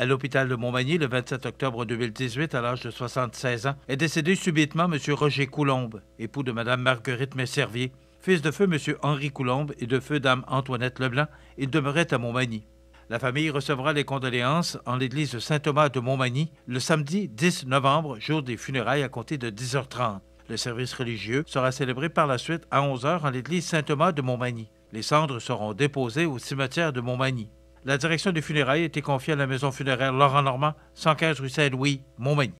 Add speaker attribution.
Speaker 1: à l'hôpital de Montmagny le 27 octobre 2018 à l'âge de 76 ans, est décédé subitement M. Roger Coulombe, époux de Mme Marguerite Messervier. Fils de feu M. Henri Coulombe et de feu Dame Antoinette Leblanc, il demeurait à Montmagny. La famille recevra les condoléances en l'église Saint-Thomas de Montmagny le samedi 10 novembre, jour des funérailles à compter de 10h30. Le service religieux sera célébré par la suite à 11h en l'église Saint-Thomas de Montmagny. Les cendres seront déposées au cimetière de Montmagny. La direction des funérailles était confiée à la maison funéraire Laurent Normand, 115 rue Saint-Louis, Montmagny.